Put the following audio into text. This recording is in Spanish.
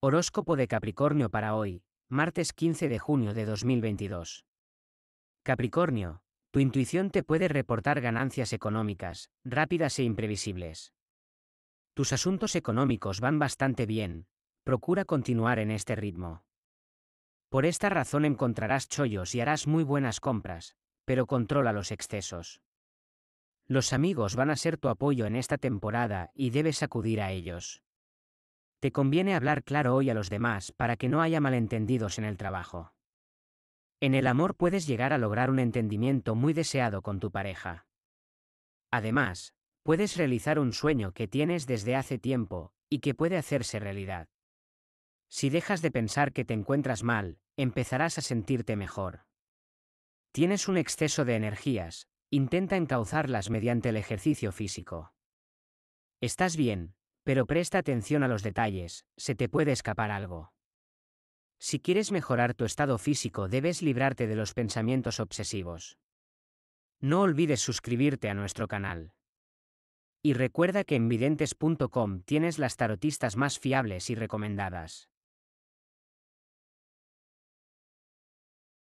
Horóscopo de Capricornio para hoy, martes 15 de junio de 2022. Capricornio, tu intuición te puede reportar ganancias económicas, rápidas e imprevisibles. Tus asuntos económicos van bastante bien, procura continuar en este ritmo. Por esta razón encontrarás chollos y harás muy buenas compras, pero controla los excesos. Los amigos van a ser tu apoyo en esta temporada y debes acudir a ellos. Te conviene hablar claro hoy a los demás para que no haya malentendidos en el trabajo. En el amor puedes llegar a lograr un entendimiento muy deseado con tu pareja. Además, puedes realizar un sueño que tienes desde hace tiempo y que puede hacerse realidad. Si dejas de pensar que te encuentras mal, empezarás a sentirte mejor. Tienes un exceso de energías, intenta encauzarlas mediante el ejercicio físico. Estás bien, pero presta atención a los detalles, se te puede escapar algo. Si quieres mejorar tu estado físico debes librarte de los pensamientos obsesivos. No olvides suscribirte a nuestro canal. Y recuerda que en videntes.com tienes las tarotistas más fiables y recomendadas.